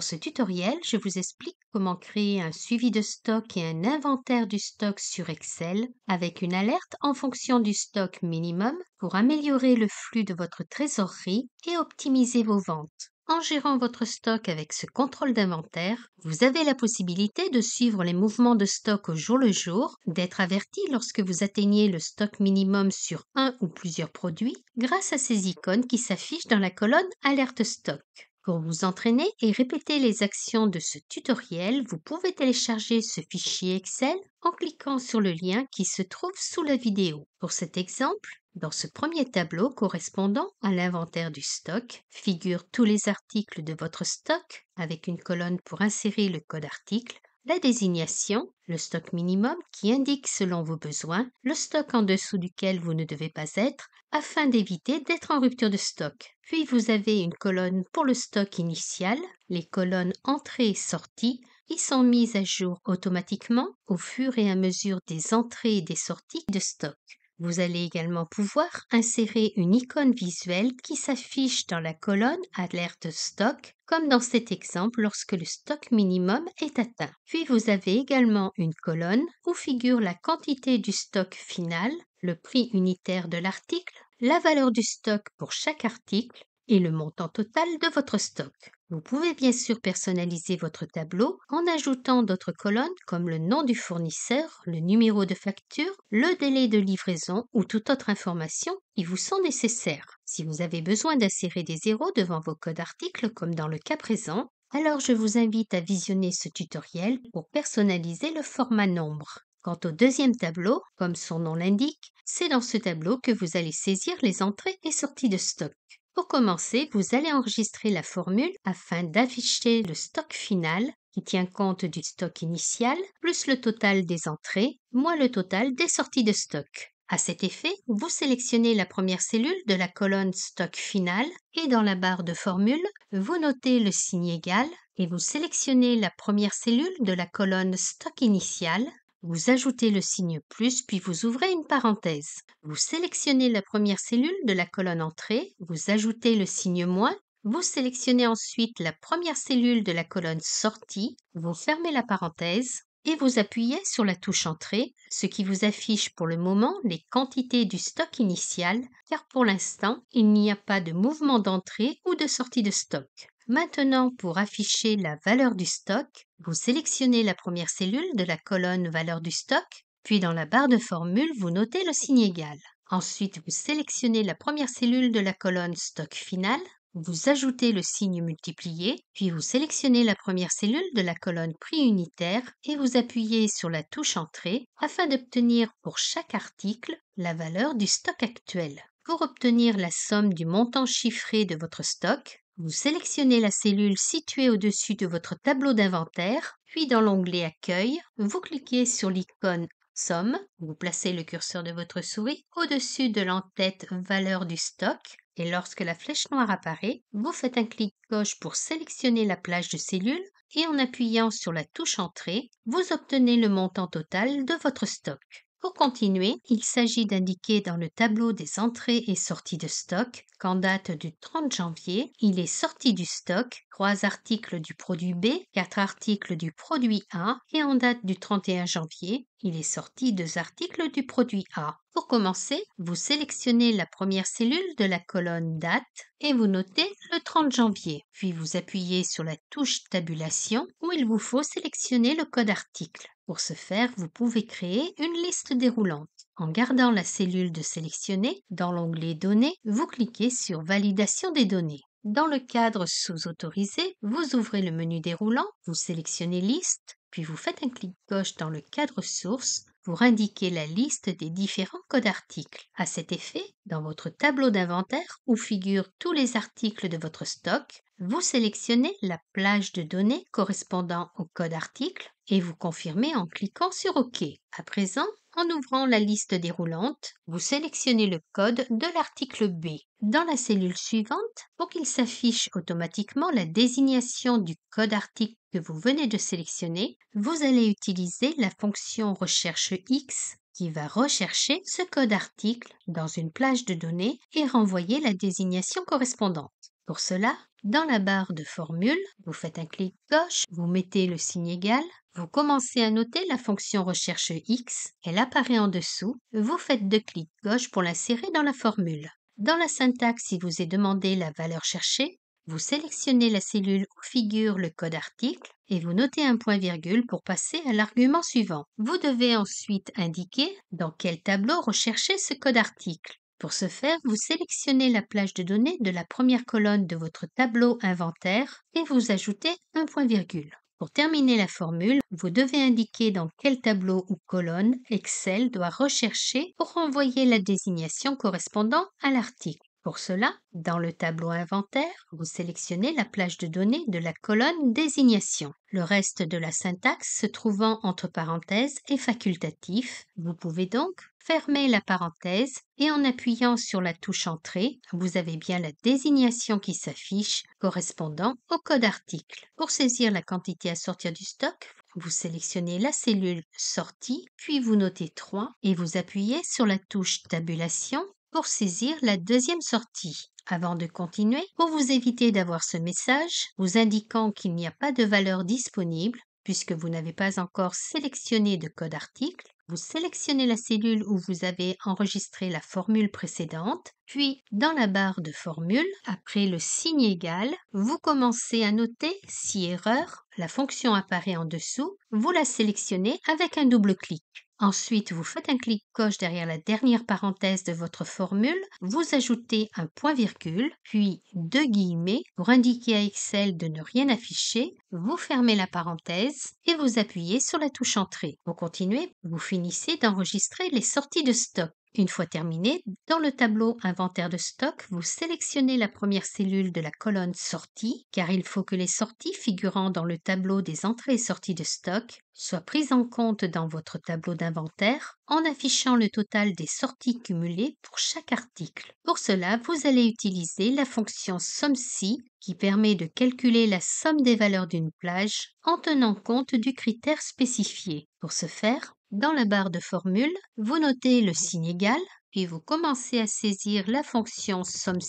Dans ce tutoriel, je vous explique comment créer un suivi de stock et un inventaire du stock sur Excel avec une alerte en fonction du stock minimum pour améliorer le flux de votre trésorerie et optimiser vos ventes. En gérant votre stock avec ce contrôle d'inventaire, vous avez la possibilité de suivre les mouvements de stock au jour le jour, d'être averti lorsque vous atteignez le stock minimum sur un ou plusieurs produits grâce à ces icônes qui s'affichent dans la colonne Alerte stock. Pour vous entraîner et répéter les actions de ce tutoriel, vous pouvez télécharger ce fichier Excel en cliquant sur le lien qui se trouve sous la vidéo. Pour cet exemple, dans ce premier tableau correspondant à l'inventaire du stock, figurent tous les articles de votre stock avec une colonne pour insérer le code article, la désignation le stock minimum qui indique selon vos besoins le stock en dessous duquel vous ne devez pas être afin d'éviter d'être en rupture de stock puis vous avez une colonne pour le stock initial les colonnes entrées et sorties qui sont mises à jour automatiquement au fur et à mesure des entrées et des sorties de stock vous allez également pouvoir insérer une icône visuelle qui s'affiche dans la colonne Alerte stock, comme dans cet exemple lorsque le stock minimum est atteint. Puis vous avez également une colonne où figure la quantité du stock final, le prix unitaire de l'article, la valeur du stock pour chaque article, et le montant total de votre stock. Vous pouvez bien sûr personnaliser votre tableau en ajoutant d'autres colonnes comme le nom du fournisseur, le numéro de facture, le délai de livraison ou toute autre information qui vous sont nécessaires. Si vous avez besoin d'insérer des zéros devant vos codes articles comme dans le cas présent, alors je vous invite à visionner ce tutoriel pour personnaliser le format nombre. Quant au deuxième tableau, comme son nom l'indique, c'est dans ce tableau que vous allez saisir les entrées et sorties de stock. Pour commencer, vous allez enregistrer la formule afin d'afficher le stock final qui tient compte du stock initial, plus le total des entrées, moins le total des sorties de stock. À cet effet, vous sélectionnez la première cellule de la colonne Stock final et dans la barre de formule, vous notez le signe égal et vous sélectionnez la première cellule de la colonne Stock initial vous ajoutez le signe plus puis vous ouvrez une parenthèse. Vous sélectionnez la première cellule de la colonne entrée, vous ajoutez le signe moins, vous sélectionnez ensuite la première cellule de la colonne sortie, vous fermez la parenthèse et vous appuyez sur la touche entrée, ce qui vous affiche pour le moment les quantités du stock initial, car pour l'instant il n'y a pas de mouvement d'entrée ou de sortie de stock. Maintenant, pour afficher la valeur du stock, vous sélectionnez la première cellule de la colonne valeur du stock, puis dans la barre de formule, vous notez le signe égal. Ensuite, vous sélectionnez la première cellule de la colonne stock final, vous ajoutez le signe multiplié, puis vous sélectionnez la première cellule de la colonne prix unitaire et vous appuyez sur la touche entrée afin d'obtenir pour chaque article la valeur du stock actuel. Pour obtenir la somme du montant chiffré de votre stock, vous sélectionnez la cellule située au-dessus de votre tableau d'inventaire, puis dans l'onglet Accueil, vous cliquez sur l'icône Somme, vous placez le curseur de votre souris au-dessus de l'entête Valeur du stock et lorsque la flèche noire apparaît, vous faites un clic gauche pour sélectionner la plage de cellules et en appuyant sur la touche Entrée, vous obtenez le montant total de votre stock. Pour continuer, il s'agit d'indiquer dans le tableau des entrées et sorties de stock qu'en date du 30 janvier, il est sorti du stock 3 articles du produit B, 4 articles du produit A et en date du 31 janvier, il est sorti 2 articles du produit A. Pour commencer, vous sélectionnez la première cellule de la colonne date et vous notez le 30 janvier. Puis vous appuyez sur la touche tabulation où il vous faut sélectionner le code article. Pour ce faire, vous pouvez créer une liste déroulante. En gardant la cellule de sélectionner, dans l'onglet Données, vous cliquez sur Validation des données. Dans le cadre sous autorisé, vous ouvrez le menu déroulant, vous sélectionnez liste, puis vous faites un clic gauche dans le cadre source pour indiquer la liste des différents codes articles. À cet effet, dans votre tableau d'inventaire où figurent tous les articles de votre stock, vous sélectionnez la plage de données correspondant au code article et vous confirmez en cliquant sur OK. À présent, en ouvrant la liste déroulante, vous sélectionnez le code de l'article B dans la cellule suivante pour qu'il s'affiche automatiquement la désignation du code article que vous venez de sélectionner, vous allez utiliser la fonction recherche X qui va rechercher ce code article dans une plage de données et renvoyer la désignation correspondante. Pour cela, dans la barre de formule, vous faites un clic gauche, vous mettez le signe égal, vous commencez à noter la fonction recherche x, elle apparaît en dessous, vous faites deux clics gauche pour l'insérer dans la formule. Dans la syntaxe, il vous est demandé la valeur cherchée, vous sélectionnez la cellule où figure le code article et vous notez un point-virgule pour passer à l'argument suivant. Vous devez ensuite indiquer dans quel tableau rechercher ce code article. Pour ce faire, vous sélectionnez la plage de données de la première colonne de votre tableau inventaire et vous ajoutez un point-virgule. Pour terminer la formule, vous devez indiquer dans quel tableau ou colonne Excel doit rechercher pour envoyer la désignation correspondant à l'article. Pour cela, dans le tableau inventaire, vous sélectionnez la plage de données de la colonne désignation. Le reste de la syntaxe se trouvant entre parenthèses est facultatif. Vous pouvez donc fermer la parenthèse et en appuyant sur la touche entrée, vous avez bien la désignation qui s'affiche correspondant au code article. Pour saisir la quantité à sortir du stock, vous sélectionnez la cellule Sortie, puis vous notez 3 et vous appuyez sur la touche Tabulation pour saisir la deuxième sortie. Avant de continuer, pour vous éviter d'avoir ce message vous indiquant qu'il n'y a pas de valeur disponible puisque vous n'avez pas encore sélectionné de code article, vous sélectionnez la cellule où vous avez enregistré la formule précédente, puis dans la barre de formule, après le signe égal, vous commencez à noter si erreur, la fonction apparaît en dessous, vous la sélectionnez avec un double clic. Ensuite, vous faites un clic gauche derrière la dernière parenthèse de votre formule, vous ajoutez un point-virgule, puis deux guillemets pour indiquer à Excel de ne rien afficher, vous fermez la parenthèse et vous appuyez sur la touche Entrée. Vous continuez, vous finissez d'enregistrer les sorties de stock. Une fois terminé, dans le tableau Inventaire de stock, vous sélectionnez la première cellule de la colonne sortie, car il faut que les sorties figurant dans le tableau des entrées et sorties de stock soient prises en compte dans votre tableau d'inventaire en affichant le total des sorties cumulées pour chaque article. Pour cela, vous allez utiliser la fonction Somme-ci » qui permet de calculer la somme des valeurs d'une plage en tenant compte du critère spécifié. Pour ce faire, dans la barre de formule, vous notez le signe égal, puis vous commencez à saisir la fonction somme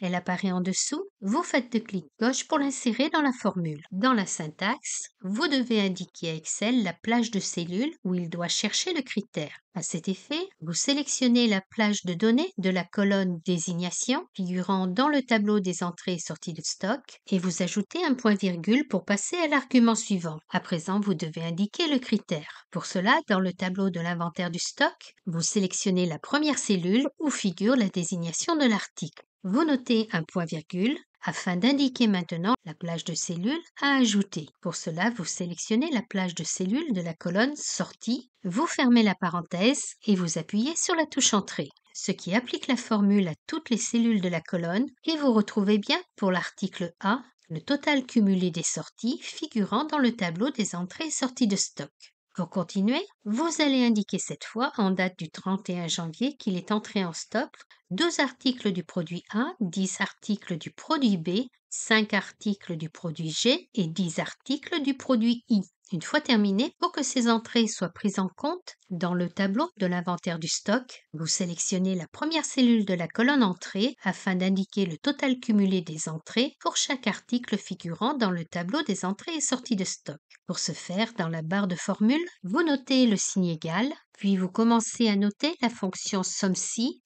elle apparaît en dessous. Vous faites de clic gauche pour l'insérer dans la formule. Dans la syntaxe, vous devez indiquer à Excel la plage de cellules où il doit chercher le critère. À cet effet, vous sélectionnez la plage de données de la colonne désignation figurant dans le tableau des entrées et sorties de stock et vous ajoutez un point virgule pour passer à l'argument suivant. À présent, vous devez indiquer le critère. Pour cela, dans le tableau de l'inventaire du stock, vous sélectionnez la première cellule où figure la désignation de l'article vous notez un point-virgule afin d'indiquer maintenant la plage de cellules à ajouter. Pour cela, vous sélectionnez la plage de cellules de la colonne Sortie, vous fermez la parenthèse et vous appuyez sur la touche Entrée, ce qui applique la formule à toutes les cellules de la colonne et vous retrouvez bien pour l'article A le total cumulé des sorties figurant dans le tableau des entrées et sorties de stock. Pour continuer, vous allez indiquer cette fois, en date du 31 janvier, qu'il est entré en stock deux articles du produit A, 10 articles du produit B, 5 articles du produit G et 10 articles du produit I. Une fois terminé, pour que ces entrées soient prises en compte dans le tableau de l'inventaire du stock, vous sélectionnez la première cellule de la colonne Entrée afin d'indiquer le total cumulé des entrées pour chaque article figurant dans le tableau des entrées et sorties de stock. Pour ce faire, dans la barre de formule, vous notez le signe égal, puis vous commencez à noter la fonction somme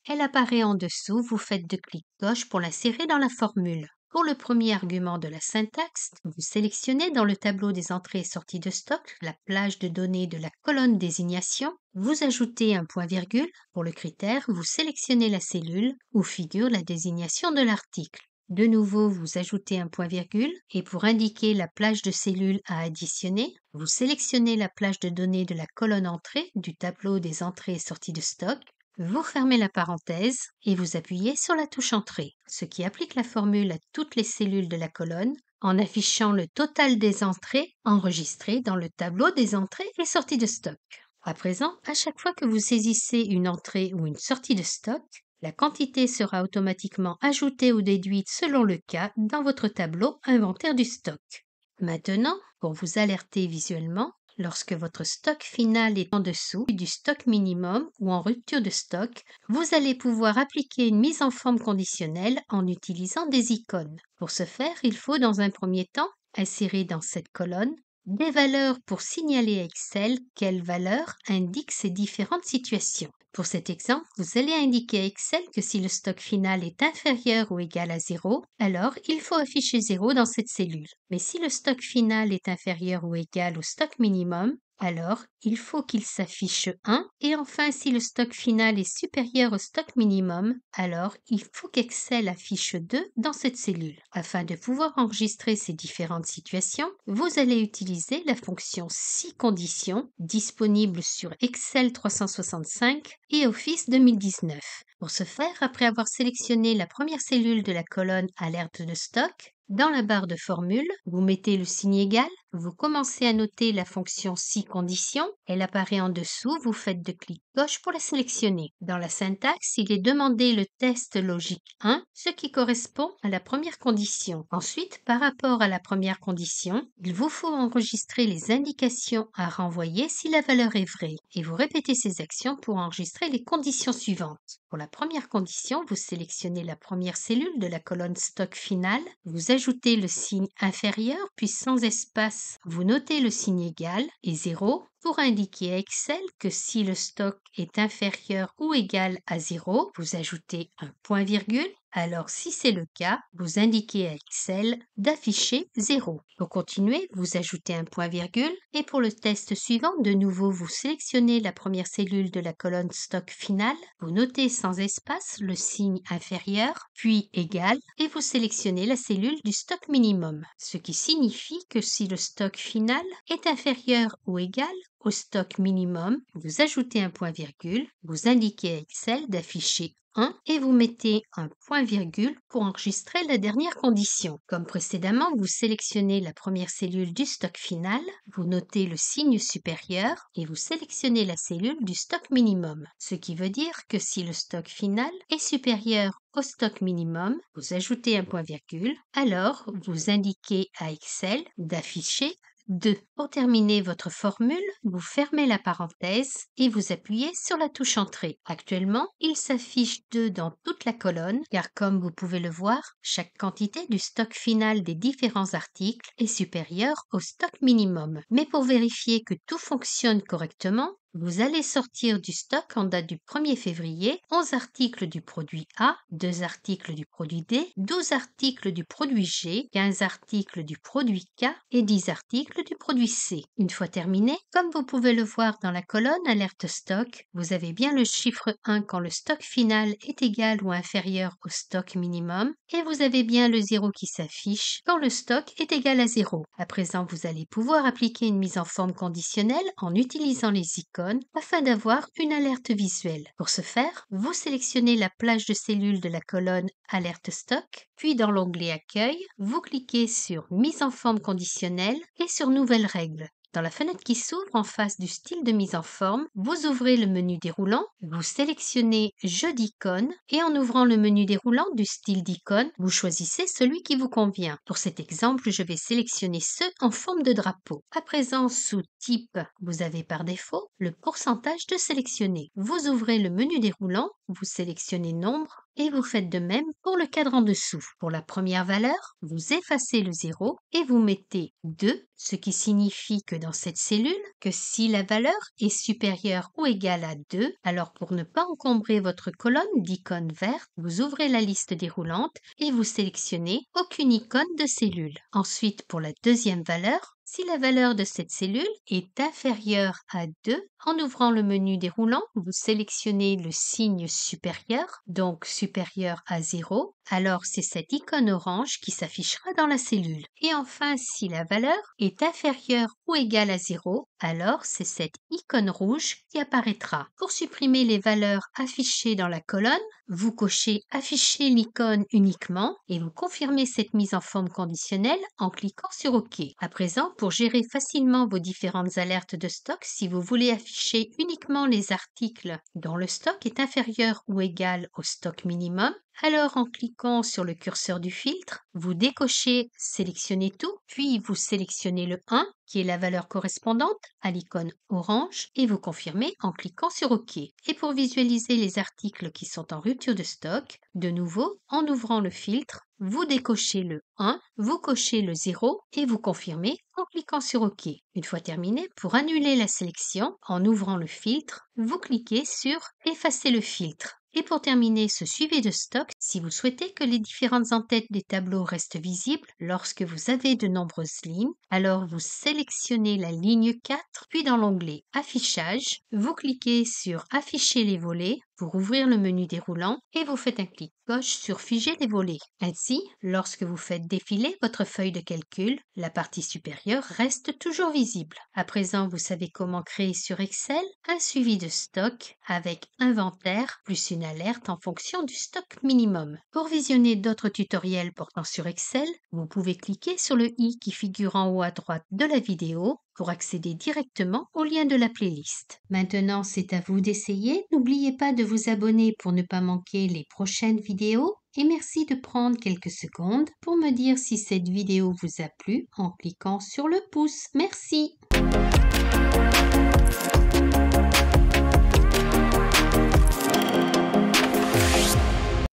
elle apparaît en dessous, vous faites deux clics gauche pour l'insérer dans la formule. Pour le premier argument de la syntaxe, vous sélectionnez dans le tableau des entrées et sorties de stock la plage de données de la colonne désignation, vous ajoutez un point-virgule, pour le critère, vous sélectionnez la cellule où figure la désignation de l'article. De nouveau, vous ajoutez un point-virgule et pour indiquer la plage de cellules à additionner, vous sélectionnez la plage de données de la colonne entrée du tableau des entrées et sorties de stock vous fermez la parenthèse et vous appuyez sur la touche Entrée, ce qui applique la formule à toutes les cellules de la colonne en affichant le total des entrées enregistrées dans le tableau des entrées et sorties de stock. À présent, à chaque fois que vous saisissez une entrée ou une sortie de stock, la quantité sera automatiquement ajoutée ou déduite selon le cas dans votre tableau Inventaire du stock. Maintenant, pour vous alerter visuellement, Lorsque votre stock final est en dessous du stock minimum ou en rupture de stock, vous allez pouvoir appliquer une mise en forme conditionnelle en utilisant des icônes. Pour ce faire, il faut dans un premier temps insérer dans cette colonne des valeurs pour signaler à Excel quelles valeurs indiquent ces différentes situations. Pour cet exemple, vous allez indiquer à Excel que si le stock final est inférieur ou égal à 0, alors il faut afficher 0 dans cette cellule. Mais si le stock final est inférieur ou égal au stock minimum, alors, il faut qu'il s'affiche 1 et enfin si le stock final est supérieur au stock minimum, alors il faut qu'Excel affiche 2 dans cette cellule. Afin de pouvoir enregistrer ces différentes situations, vous allez utiliser la fonction 6 conditions disponible sur Excel 365 et Office 2019. Pour ce faire, après avoir sélectionné la première cellule de la colonne alerte de stock, dans la barre de formule, vous mettez le signe égal vous commencez à noter la fonction si conditions. Elle apparaît en dessous. Vous faites de clics gauche pour la sélectionner. Dans la syntaxe, il est demandé le test logique 1, ce qui correspond à la première condition. Ensuite, par rapport à la première condition, il vous faut enregistrer les indications à renvoyer si la valeur est vraie et vous répétez ces actions pour enregistrer les conditions suivantes. Pour la première condition, vous sélectionnez la première cellule de la colonne stock finale, vous ajoutez le signe inférieur puis sans espace vous notez le signe égal et 0 pour indiquer à Excel que si le stock est inférieur ou égal à 0, vous ajoutez un point virgule alors, si c'est le cas, vous indiquez à Excel d'afficher 0. Pour continuer, vous ajoutez un point virgule et pour le test suivant, de nouveau, vous sélectionnez la première cellule de la colonne stock final », vous notez sans espace le signe inférieur, puis égal, et vous sélectionnez la cellule du stock minimum, ce qui signifie que si le stock final est inférieur ou égal au stock minimum, vous ajoutez un point-virgule, vous indiquez à Excel d'afficher 1 et vous mettez un point-virgule pour enregistrer la dernière condition. Comme précédemment, vous sélectionnez la première cellule du stock final, vous notez le signe supérieur et vous sélectionnez la cellule du stock minimum, ce qui veut dire que si le stock final est supérieur au stock minimum, vous ajoutez un point-virgule, alors vous indiquez à Excel d'afficher 2. Pour terminer votre formule, vous fermez la parenthèse et vous appuyez sur la touche Entrée. Actuellement, il s'affiche 2 dans toute la colonne car comme vous pouvez le voir, chaque quantité du stock final des différents articles est supérieure au stock minimum. Mais pour vérifier que tout fonctionne correctement, vous allez sortir du stock en date du 1er février 11 articles du produit A, 2 articles du produit D, 12 articles du produit G, 15 articles du produit K et 10 articles du produit C. Une fois terminé, comme vous pouvez le voir dans la colonne alerte stock, vous avez bien le chiffre 1 quand le stock final est égal ou inférieur au stock minimum et vous avez bien le 0 qui s'affiche quand le stock est égal à 0. À présent, vous allez pouvoir appliquer une mise en forme conditionnelle en utilisant les icônes afin d'avoir une alerte visuelle. Pour ce faire, vous sélectionnez la plage de cellules de la colonne Alerte Stock, puis dans l'onglet Accueil, vous cliquez sur Mise en forme conditionnelle et sur Nouvelles règles. Dans la fenêtre qui s'ouvre en face du style de mise en forme, vous ouvrez le menu déroulant, vous sélectionnez Jeu d'icônes et en ouvrant le menu déroulant du style d'icône, vous choisissez celui qui vous convient. Pour cet exemple, je vais sélectionner ceux en forme de drapeau. À présent, sous Type, vous avez par défaut le pourcentage de sélectionner. Vous ouvrez le menu déroulant, vous sélectionnez Nombre, et vous faites de même pour le cadre en dessous. Pour la première valeur, vous effacez le 0 et vous mettez 2, ce qui signifie que dans cette cellule, que si la valeur est supérieure ou égale à 2, alors pour ne pas encombrer votre colonne d'icônes vertes, vous ouvrez la liste déroulante et vous sélectionnez aucune icône de cellule. Ensuite, pour la deuxième valeur, si la valeur de cette cellule est inférieure à 2, en ouvrant le menu déroulant, vous sélectionnez le signe supérieur, donc supérieur à 0, alors c'est cette icône orange qui s'affichera dans la cellule. Et enfin, si la valeur est inférieure ou égale à 0, alors c'est cette icône rouge qui apparaîtra. Pour supprimer les valeurs affichées dans la colonne, vous cochez Afficher l'icône uniquement et vous confirmez cette mise en forme conditionnelle en cliquant sur OK. À présent, pour gérer facilement vos différentes alertes de stock, si vous voulez afficher uniquement les articles dont le stock est inférieur ou égal au stock minimum, alors en cliquant sur le curseur du filtre, vous décochez Sélectionnez tout, puis vous sélectionnez le 1 qui est la valeur correspondante à l'icône orange et vous confirmez en cliquant sur OK. Et pour visualiser les articles qui sont en rupture de stock, de nouveau, en ouvrant le filtre, vous décochez le 1, vous cochez le 0 et vous confirmez en cliquant sur OK. Une fois terminé, pour annuler la sélection, en ouvrant le filtre, vous cliquez sur Effacer le filtre. Et pour terminer ce suivi de stock, si vous souhaitez que les différentes entêtes des tableaux restent visibles lorsque vous avez de nombreuses lignes, alors vous sélectionnez la ligne 4, puis dans l'onglet Affichage, vous cliquez sur Afficher les volets pour ouvrir le menu déroulant et vous faites un clic gauche sur Figer les volets. Ainsi, lorsque vous faites défiler votre feuille de calcul, la partie supérieure reste toujours visible. À présent, vous savez comment créer sur Excel un suivi de stock avec inventaire plus une alerte en fonction du stock minimum. Pour visionner d'autres tutoriels portant sur Excel, vous pouvez cliquer sur le i qui figure en haut à droite de la vidéo pour accéder directement au lien de la playlist. Maintenant, c'est à vous d'essayer. N'oubliez pas de vous abonner pour ne pas manquer les prochaines vidéos et merci de prendre quelques secondes pour me dire si cette vidéo vous a plu en cliquant sur le pouce. Merci.